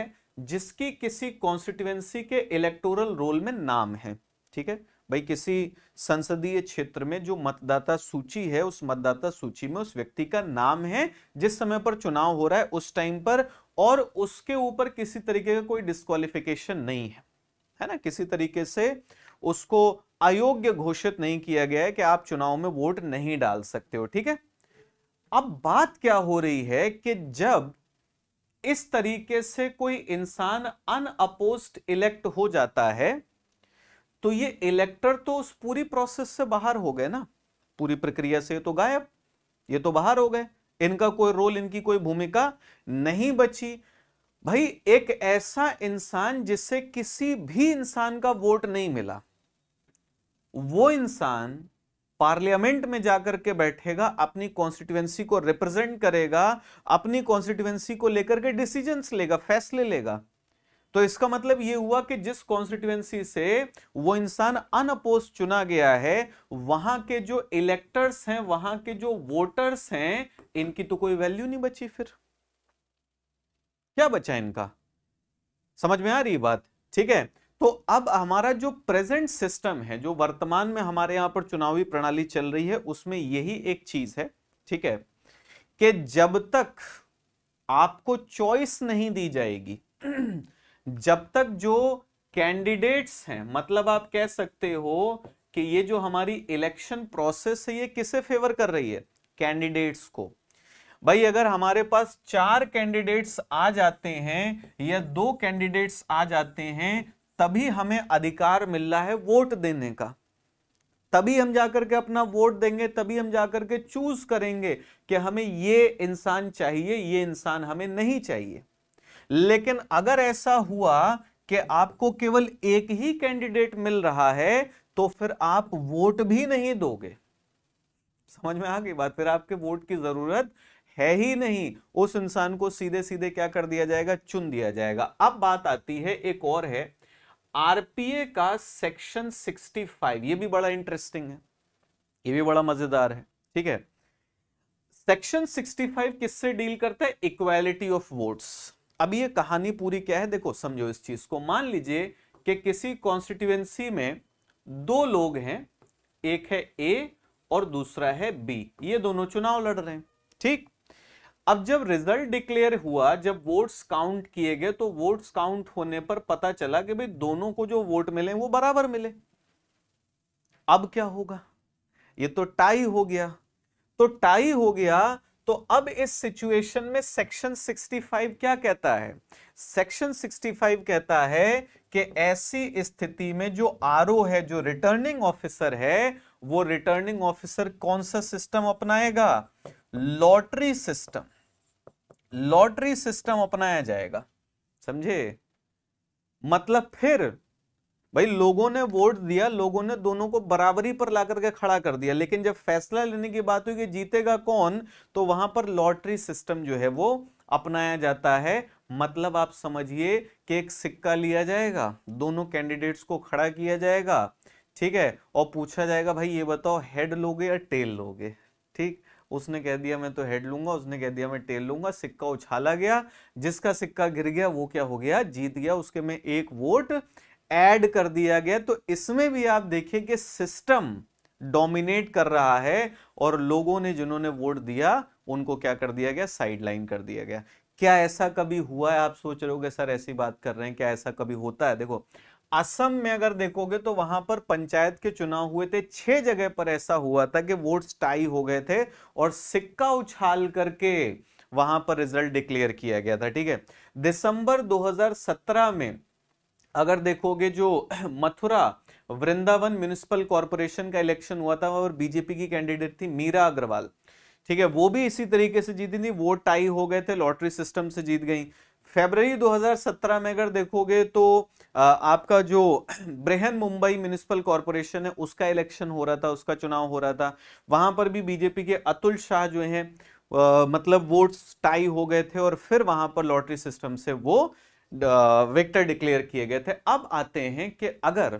जिसकी किसी कॉन्स्टिट्यूएंसी के इलेक्टोरल रोल में नाम है ठीक है भाई किसी संसदीय क्षेत्र में जो मतदाता सूची है उस मतदाता सूची में उस व्यक्ति का नाम है जिस समय पर चुनाव हो रहा है उस टाइम पर और उसके ऊपर किसी तरीके का कोई डिस्कालिफिकेशन नहीं है है ना किसी तरीके से उसको अयोग्य घोषित नहीं किया गया है कि आप चुनाव में वोट नहीं डाल सकते हो ठीक है अब बात क्या हो रही है कि जब इस तरीके से कोई इंसान अनअपोस्ट इलेक्ट हो जाता है तो ये इलेक्टर तो उस पूरी प्रोसेस से बाहर हो गए ना पूरी प्रक्रिया से तो गायब ये तो बाहर हो गए इनका कोई रोल इनकी कोई भूमिका नहीं बची भाई एक ऐसा इंसान जिससे किसी भी इंसान का वोट नहीं मिला वो इंसान पार्लियामेंट में जाकर के बैठेगा अपनी कॉन्स्टिट्युएंसी को रिप्रेजेंट करेगा अपनी कॉन्स्टिट्युएंसी को लेकर के डिसीजंस लेगा फैसले लेगा तो इसका मतलब ये हुआ कि जिस कॉन्स्टिट्युएंसी से वो इंसान अनअपोज चुना गया है वहां के जो इलेक्टर्स हैं वहां के जो वोटर्स हैं इनकी तो कोई वैल्यू नहीं बची फिर क्या बचा इनका समझ में आ रही बात ठीक है तो अब हमारा जो प्रेजेंट सिस्टम है जो वर्तमान में हमारे यहां पर चुनावी प्रणाली चल रही है उसमें यही एक चीज है ठीक है कि जब तक आपको चॉइस नहीं दी जाएगी जब तक जो कैंडिडेट्स हैं मतलब आप कह सकते हो कि ये जो हमारी इलेक्शन प्रोसेस है ये किसे फेवर कर रही है कैंडिडेट्स को भाई अगर हमारे पास चार कैंडिडेट्स आ जाते हैं या दो कैंडिडेट्स आ जाते हैं तभी हमें अधिकार मिल रहा है वोट देने का तभी हम जाकर के अपना वोट देंगे तभी हम जाकर के चूज करेंगे कि हमें ये इंसान चाहिए ये इंसान हमें नहीं चाहिए लेकिन अगर ऐसा हुआ कि आपको केवल एक ही कैंडिडेट मिल रहा है तो फिर आप वोट भी नहीं दोगे समझ में आ गई बात फिर आपके वोट की जरूरत है ही नहीं उस इंसान को सीधे सीधे क्या कर दिया जाएगा चुन दिया जाएगा अब बात आती है एक और है आरपीए का सेक्शन 65 ये भी बड़ा इंटरेस्टिंग है ये भी बड़ा मजेदार है ठीक है सेक्शन 65 किससे डील करता है इक्वालिटी ऑफ वोट्स अब ये कहानी पूरी क्या है देखो समझो इस चीज को मान लीजिए कि किसी कॉन्स्टिट्यूएंसी में दो लोग हैं एक है ए और दूसरा है बी ये दोनों चुनाव लड़ रहे हैं ठीक अब जब रिजल्ट डिक्लेयर हुआ जब वोट्स काउंट किए गए तो वोट्स काउंट होने पर पता चला कि भाई दोनों को जो वोट मिले वो बराबर मिले अब क्या होगा ये तो टाई हो गया तो टाई हो गया तो अब इस सिचुएशन में सेक्शन 65 क्या कहता है सेक्शन 65 कहता है कि ऐसी स्थिति में जो आर है जो रिटर्निंग ऑफिसर है वो रिटर्निंग ऑफिसर कौन सा सिस्टम अपनाएगा लॉटरी सिस्टम लॉटरी सिस्टम अपनाया जाएगा समझे मतलब फिर भाई लोगों ने वोट दिया लोगों ने दोनों को बराबरी पर ला करके खड़ा कर दिया लेकिन जब फैसला लेने की बात हुई कि जीतेगा कौन तो वहां पर लॉटरी सिस्टम जो है वो अपनाया जाता है मतलब आप समझिए कि एक सिक्का लिया जाएगा दोनों कैंडिडेट्स को खड़ा किया जाएगा ठीक है और पूछा जाएगा भाई ये बताओ हेड लोगे या टेल लोगे ठीक उसने कह दिया मैं तो हेड लूंगा उसने कह दिया मैं टेल लूंगा सिक्का उछाला गया जिसका सिक्का गिर गया वो क्या हो गया जीत गया उसके में एक वोट ऐड कर दिया गया तो इसमें भी आप देखिए कि सिस्टम डोमिनेट कर रहा है और लोगों ने जिन्होंने वोट दिया उनको क्या कर दिया गया साइडलाइन कर दिया गया क्या ऐसा कभी हुआ है आप सोच रहे हो सर ऐसी बात कर रहे हैं क्या ऐसा कभी होता है देखो असम में अगर देखोगे तो वहां पर पंचायत के चुनाव हुए थे छह जगह पर ऐसा हुआ था कि वोट्स टाई हो गए थे और सिक्का उछाल करके वहां पर रिजल्ट डिक्लेयर किया गया था ठीक है दिसंबर 2017 में अगर देखोगे जो मथुरा वृंदावन म्यूनिसिपल कॉरपोरेशन का इलेक्शन हुआ था और बीजेपी की कैंडिडेट थी मीरा अग्रवाल ठीक है वो भी इसी तरीके से जीती थी वोट टाई हो गए थे लॉटरी सिस्टम से जीत गई फेबररी 2017 में अगर देखोगे तो आपका जो ब्रहन मुंबई म्यूनिसिपल कॉरपोरेशन है उसका इलेक्शन हो रहा था उसका चुनाव हो रहा था वहां पर भी बीजेपी के अतुल शाह जो आ, मतलब वोट्स टाई हो गए थे और फिर वहां पर लॉटरी सिस्टम से वो वेक्टर डिक्लेयर किए गए थे अब आते हैं कि अगर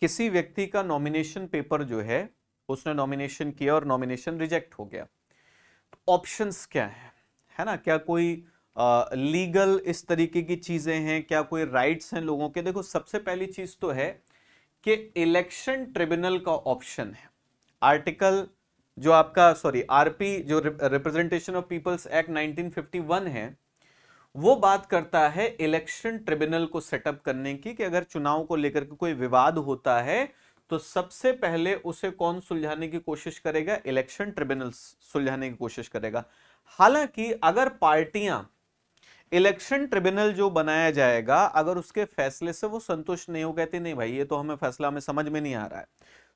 किसी व्यक्ति का नॉमिनेशन पेपर जो है उसने नॉमिनेशन किया और नॉमिनेशन रिजेक्ट हो गया तो क्या है है ना क्या कोई लीगल uh, इस तरीके की चीज़ें हैं क्या कोई राइट्स हैं लोगों के देखो सबसे पहली चीज़ तो है कि इलेक्शन ट्रिब्यूनल का ऑप्शन है आर्टिकल जो आपका सॉरी आरपी जो रिप्रेजेंटेशन ऑफ पीपल्स एक्ट 1951 है वो बात करता है इलेक्शन ट्रिब्यूनल को सेटअप करने की कि अगर चुनाव को लेकर के कोई विवाद होता है तो सबसे पहले उसे कौन सुलझाने की कोशिश करेगा इलेक्शन ट्रिब्यूनल सुलझाने की कोशिश करेगा हालांकि अगर पार्टियां इलेक्शन ट्रिब्यूनल जो बनाया जाएगा अगर उसके फैसले से वो संतुष्ट नहीं हो कहते नहीं भाई ये तो हमें फैसला हमें समझ में नहीं आ रहा है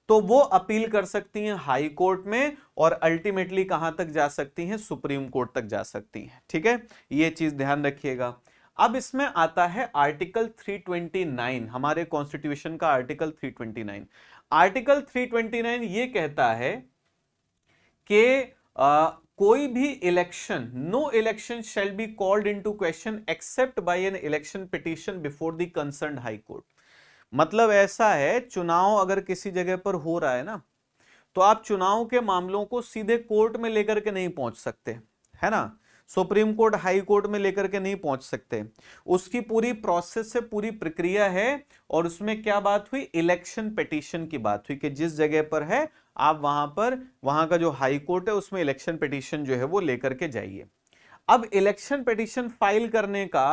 तो वो अपील कर सकती हैं हाई कोर्ट में और अल्टीमेटली कहां तक जा सकती हैं सुप्रीम कोर्ट तक जा सकती हैं ठीक है ये चीज ध्यान रखिएगा अब इसमें आता है आर्टिकल 329 हमारे कॉन्स्टिट्यूशन का आर्टिकल 329 आर्टिकल 329 ये कहता है कि कोई भी election no election shall be called in question except by an election petition before the concern high court मतलब ऐसा है चुनाव अगर किसी जगह पर हो रहा है ना तो आप चुनाव के मामलों को सीधे कोर्ट में लेकर के नहीं पहुंच सकते है ना सुप्रीम कोर्ट हाई कोर्ट में लेकर के नहीं पहुंच सकते उसकी पूरी प्रोसेस से पूरी प्रक्रिया है और उसमें क्या बात हुई इलेक्शन पिटीशन की बात हुई कि जिस जगह पर है आप वहां पर वहां का जो हाई कोर्ट है उसमें इलेक्शन पिटीशन जो है वो लेकर के जाइए अब इलेक्शन पिटीशन फाइल करने का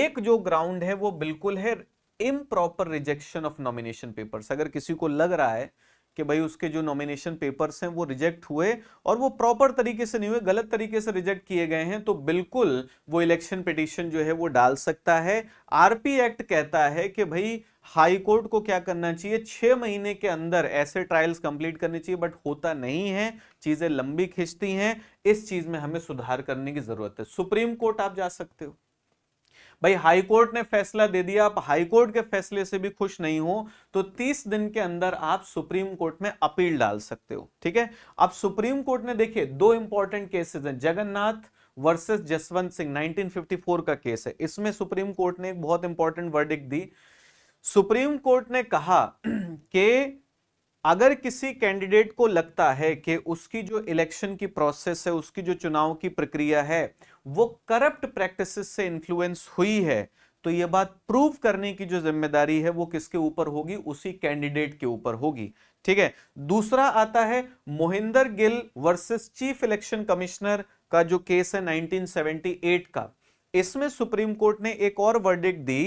एक जो ग्राउंड है वो बिल्कुल है improper rejection of nomination papers अगर किसी को लग रहा है कि भाई उसके जो नॉमिनेशन पेपर्स हैं वो रिजेक्ट हुए और वो प्रॉपर तरीके से नहीं हुए गलत तरीके से रिजेक्ट किए गए हैं तो बिल्कुल वो इलेक्शन पिटिशन जो है वो डाल सकता है आरपी एक्ट कहता है कि भाई हाई कोर्ट को क्या करना चाहिए छह महीने के अंदर ऐसे ट्रायल्स कंप्लीट करने चाहिए बट होता नहीं है चीज़ें लंबी खिंचती हैं इस चीज़ में हमें सुधार करने की ज़रूरत है सुप्रीम कोर्ट आप जा सकते हो भाई हाई कोर्ट ने फैसला दे दिया आप हाई कोर्ट के फैसले से भी खुश नहीं हो तो 30 दिन के अंदर आप सुप्रीम कोर्ट में अपील डाल सकते हो ठीक है अब सुप्रीम कोर्ट ने देखिए दो इंपॉर्टेंट केसेस हैं जगन्नाथ वर्सेस जसवंत सिंह 1954 का केस है इसमें सुप्रीम कोर्ट ने एक बहुत important verdict the supreme court ने कहा कि अगर किसी कैंडिडेट को लगता है कि उसकी जो इलेक्शन की प्रोसेस है उसकी जो चुनाव की प्रक्रिया है वो करप्ट प्रैक्टिसेस से इन्फ्लुएंस हुई है तो ये बात प्रूव करने की जो जिम्मेदारी है वो किसके ऊपर होगी उसी कैंडिडेट के ऊपर होगी ठीक है दूसरा आता है Mohinder Gill versus chief election commissioner का जो केस है 1978 का इसमें सुप्रीम कोर्ट ने एक और वर्डिक्ट दी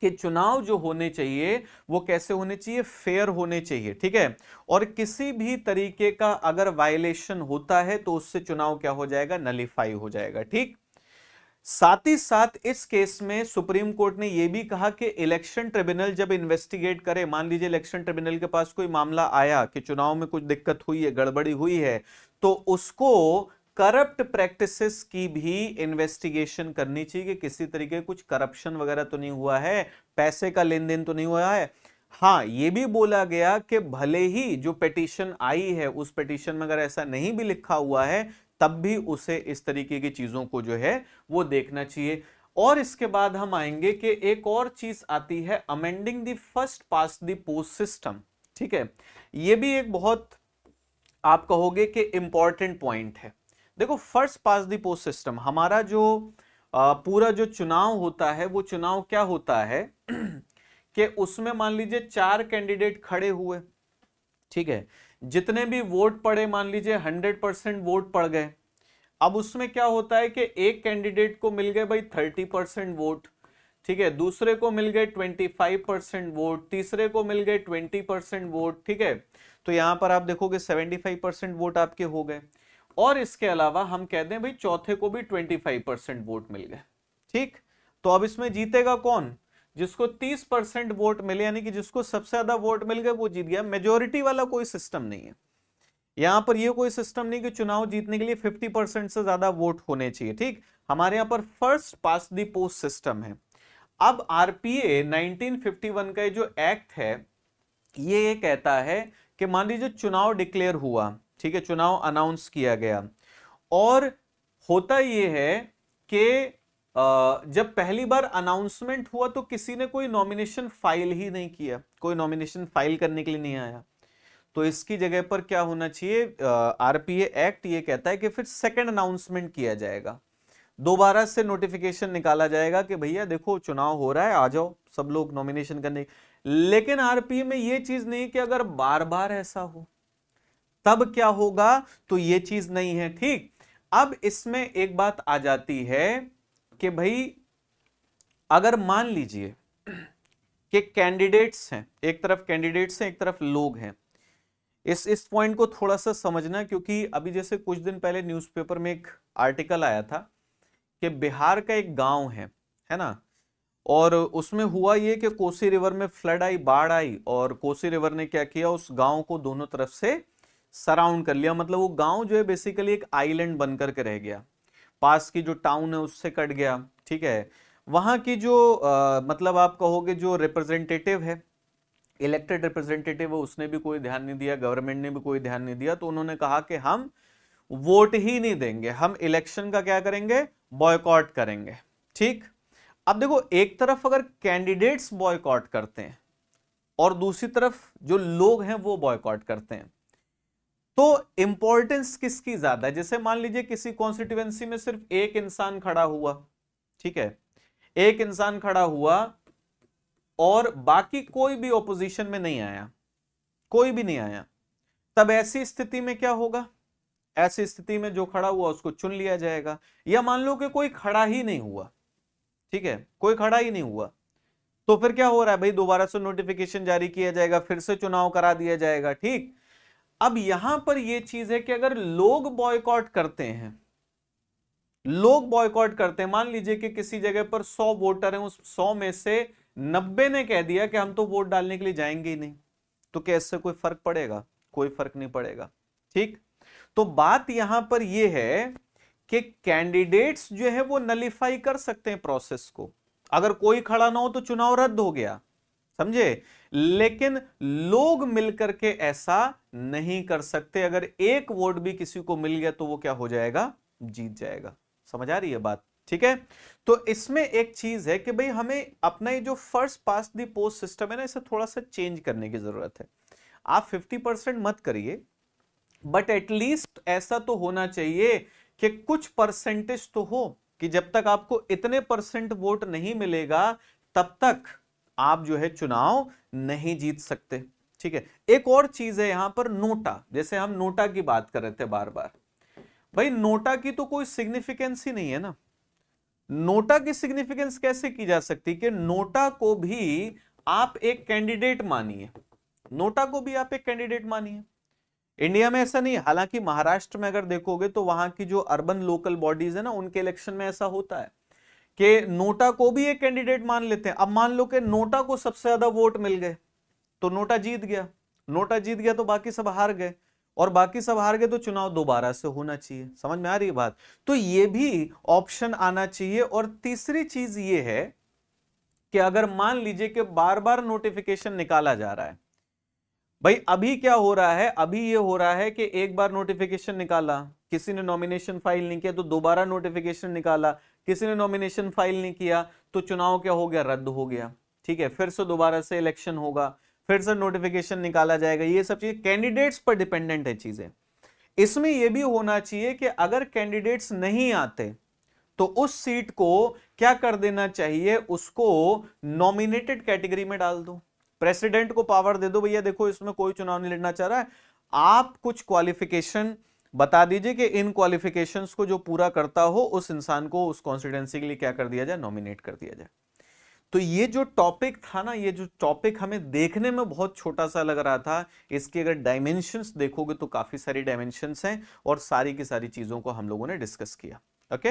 कि चुनाव जो होने चाहिए वो कैसे होने चाहिए फेयर होने चाहिए ठीक है और किसी भी तरीके का अगर वायलेशन होता है तो उससे चुनाव क्या हो जाएगा नलीफाई हो जाएगा ठीक साथ ही साथ इस केस में सुप्रीम कोर्ट ने यह भी कहा कि इलेक्शन ट्रिब्यूनल जब इन्वेस्टिगेट करे मान लीजिए इलेक्शन ट्रिब्यूनल के पास कोई मामला आया कि चुनाव में कुछ दिक्कत हुई है गड़बड़ी हुई है तो उसको करप्ट प्रैक्टिसेस की भी इन्वेस्टिगेशन करनी चाहिए कि किसी तरीके कुछ करप्शन वगैरह तो नहीं हुआ है पैसे का लेन देन तो नहीं हुआ है हाँ ये भी बोला गया कि भले ही जो पिटीशन आई है उस पिटीशन में अगर ऐसा नहीं भी लिखा हुआ है तब भी उसे इस तरीके की चीज़ों को जो है वो देखना चाहिए और इसके बाद हम आएंगे कि एक और चीज़ आती है amending the first past the post system ठीक है ये भी एक बहुत आप कहोगे कि इंपॉर्टेंट पॉइंट है देखो first past the post system हमारा जो आ, पूरा जो चुनाव होता है वो चुनाव क्या होता है कि उसमें मान लीजिए चार कैंडिडेट खड़े हुए ठीक है जितने भी वोट पड़े मान लीजिए हंड्रेड परसेंट वोट पड़ गए अब उसमें क्या होता है कि एक कैंडिडेट को मिल गए भाई थर्टी परसेंट वोट ठीक है दूसरे को मिल गए ट्वेंटी फाइव परसेंट वोट तीसरे को मिल गए ट्वेंटी परसेंट वोट ठीक है तो यहां पर आप देखोगे सेवेंटी फाइव परसेंट वोट आपके हो गए और इसके अलावा हम कह दें भाई चौथे को भी 25 परसेंट वोट मिल गए ठीक तो अब इसमें जीतेगा कौन जिसको 30 परसेंट वोट मिले यानी कि जिसको सबसे ज्यादा वोट मिल गए वो जीत गया मेजोरिटी वाला कोई सिस्टम नहीं है यहां पर ये कोई सिस्टम नहीं कि चुनाव जीतने के लिए 50 परसेंट से ज्यादा वोट होने चाहिए ठीक हमारे यहाँ पर first past the post system है अब आरपीए 1951 का जो एक्ट है ये कहता है कि मान लीजिए चुनाव डिक्लेयर हुआ ठीक है चुनाव अनाउंस किया गया और होता यह है कि जब पहली बार अनाउंसमेंट हुआ तो किसी ने कोई नॉमिनेशन फाइल ही नहीं किया कोई नॉमिनेशन फाइल करने के लिए नहीं आया तो इसकी जगह पर क्या होना चाहिए आरपीए एक्ट ये कहता है कि फिर सेकंड अनाउंसमेंट किया जाएगा दोबारा से नोटिफिकेशन निकाला जाएगा कि भैया देखो चुनाव हो रहा है आ जाओ सब लोग नॉमिनेशन करने लेकिन आरपीए में यह चीज नहीं कि अगर बार बार ऐसा हो तब क्या होगा तो ये चीज नहीं है ठीक अब इसमें एक बात आ जाती है कि भाई अगर मान लीजिए कि कैंडिडेट्स हैं एक तरफ कैंडिडेट्स हैं एक तरफ लोग हैं इस इस पॉइंट को थोड़ा सा समझना क्योंकि अभी जैसे कुछ दिन पहले न्यूज़पेपर में एक आर्टिकल आया था कि बिहार का एक गांव है है ना और उसमें हुआ ये कि कोसी रिवर में फ्लड आई बाढ़ आई और कोसी रिवर ने क्या किया उस गांव को दोनों तरफ से सराउंड कर लिया मतलब वो गांव जो है बेसिकली एक आइलैंड बन करके रह गया पास की जो टाउन है उससे कट गया ठीक है वहां की जो आ, मतलब आप कहोगे जो रिप्रेजेंटेटिव है इलेक्टेड रिप्रेजेंटेटिव है उसने भी कोई ध्यान नहीं दिया गवर्नमेंट ने भी कोई ध्यान नहीं दिया तो उन्होंने कहा कि हम वोट ही नहीं देंगे हम इलेक्शन का क्या करेंगे बॉयकॉट करेंगे ठीक अब देखो एक तरफ अगर कैंडिडेट्स बॉयकॉट करते हैं और दूसरी तरफ जो लोग हैं वो बॉयकॉट करते हैं तो इंपॉर्टेंस किसकी ज्यादा है जैसे मान लीजिए किसी कॉन्स्टिट्यूएंसी में सिर्फ एक इंसान खड़ा हुआ ठीक है एक इंसान खड़ा हुआ और बाकी कोई भी ओपोजिशन में नहीं आया कोई भी नहीं आया तब ऐसी स्थिति में क्या होगा ऐसी स्थिति में जो खड़ा हुआ उसको चुन लिया जाएगा या मान लो कि कोई खड़ा ही नहीं हुआ ठीक है कोई खड़ा ही नहीं हुआ तो फिर क्या हो रहा है भाई दोबारा से नोटिफिकेशन जारी किया जाएगा फिर से चुनाव करा दिया जाएगा ठीक अब यहां पर यह चीज है कि अगर लोग बॉयकॉट करते हैं लोग बॉयकॉट करते हैं मान लीजिए कि किसी जगह पर सौ वोटर हैं उस सौ में से नब्बे ने कह दिया कि हम तो वोट डालने के लिए जाएंगे ही नहीं तो क्या इससे कोई फर्क पड़ेगा कोई फर्क नहीं पड़ेगा ठीक तो बात यहां पर यह है कि कैंडिडेट्स जो है वो नलीफाई कर सकते हैं प्रोसेस को अगर कोई खड़ा ना हो तो चुनाव रद्द हो गया समझे लेकिन लोग मिलकर के ऐसा नहीं कर सकते अगर एक वोट भी किसी को मिल गया तो वो क्या हो जाएगा जीत जाएगा समझ आ रही है बात ठीक है तो इसमें एक चीज है कि भाई हमें अपना ये जो first past the post system है ना इसे थोड़ा सा चेंज करने की जरूरत है आप 50 परसेंट मत करिए बट एटलीस्ट ऐसा तो होना चाहिए कि कुछ परसेंटेज तो हो कि जब तक आपको इतने परसेंट वोट नहीं मिलेगा तब तक आप जो है चुनाव नहीं जीत सकते ठीक है एक और चीज है यहां पर नोटा जैसे हम नोटा की बात कर रहे थे बार बार भाई नोटा की तो कोई सिग्निफिकेंस ही नहीं है ना नोटा की सिग्निफिकेंस कैसे की जा सकती कि नोटा को भी आप एक कैंडिडेट मानिए नोटा को भी आप एक कैंडिडेट मानिए इंडिया में ऐसा नहीं हालांकि महाराष्ट्र में अगर देखोगे तो वहां की जो अर्बन लोकल बॉडीज है ना उनके इलेक्शन में ऐसा होता है कि नोटा को भी एक कैंडिडेट मान लेते हैं अब मान लो कि नोटा को सबसे ज्यादा वोट मिल गए तो नोटा जीत गया नोटा जीत गया तो बाकी सब हार गए और बाकी सब हार गए तो चुनाव दोबारा से होना चाहिए समझ में आ रही है बात तो ये भी ऑप्शन आना चाहिए और तीसरी चीज ये है कि अगर मान लीजिए कि बार बार नोटिफिकेशन निकाला जा रहा है भाई अभी क्या हो रहा है अभी ये हो रहा है कि एक बार नोटिफिकेशन निकाला किसी ने नॉमिनेशन फाइल नहीं किया तो दोबारा नोटिफिकेशन निकाला किसी ने नॉमिनेशन फाइल नहीं किया तो चुनाव क्या हो गया रद्द हो गया ठीक है फिर से दोबारा से इलेक्शन होगा फिर से नोटिफिकेशन निकाला जाएगा ये सब चीज़ कैंडिडेट्स पर डिपेंडेंट है चीज़ें इसमें यह भी होना चाहिए कि अगर कैंडिडेट्स नहीं आते तो उस सीट को क्या कर देना चाहिए उसको नॉमिनेटेड कैटेगरी में डाल दो प्रेसिडेंट को पावर दे दो भैया देखो इसमें कोई चुनाव नहीं लड़ना चाह रहा है आप कुछ क्वालिफिकेशन बता दीजिए कि इन क्वालिफिकेशंस को जो पूरा करता हो उस इंसान को उस कॉन्स्टिट्यूंसी के लिए क्या कर दिया जाए नॉमिनेट कर दिया जाए तो ये जो टॉपिक था ना ये जो टॉपिक हमें देखने में बहुत छोटा सा लग रहा था इसके अगर डायमेंशंस देखोगे तो काफ़ी सारी डायमेंशंस हैं और सारी की सारी चीज़ों को हम लोगों ने डिस्कस किया ओके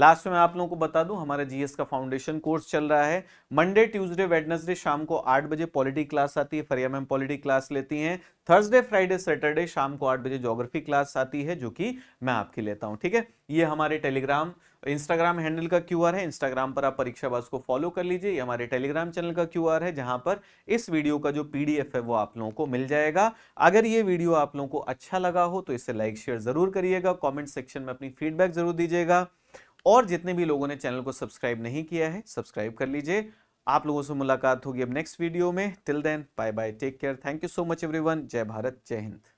लास्ट में आप लोगों को बता दूं हमारा जीएस का फाउंडेशन कोर्स चल रहा है मंडे ट्यूसडे वेडनेसडे शाम को आठ बजे पॉलिटी क्लास आती है फरिया मैम पॉलिटी क्लास लेती हैं थर्सडे फ्राइडे सैटरडे शाम को आठ बजे ज्योग्राफी क्लास आती है जो कि मैं आपकी लेता हूं ठीक है ये हमारे टेलीग्राम इंस्टाग्राम हैंडल का क्यू है इंस्टाग्राम पर आप परीक्षा बस को फॉलो कर लीजिए ये हमारे टेलीग्राम चैनल का क्यू है जहां पर इस वीडियो का जो पीडीएफ है वो आप लोगों को मिल जाएगा अगर ये वीडियो आप लोगों को अच्छा लगा हो तो इसे लाइक शेयर जरूर करिएगा कॉमेंट सेक्शन में अपनी फीडबैक जरूर दीजिएगा और जितने भी लोगों ने चैनल को सब्सक्राइब नहीं किया है सब्सक्राइब कर लीजिए आप लोगों से मुलाकात होगी अब नेक्स्ट वीडियो में till then bye bye take care thank you so much every जय भारत जय हिंद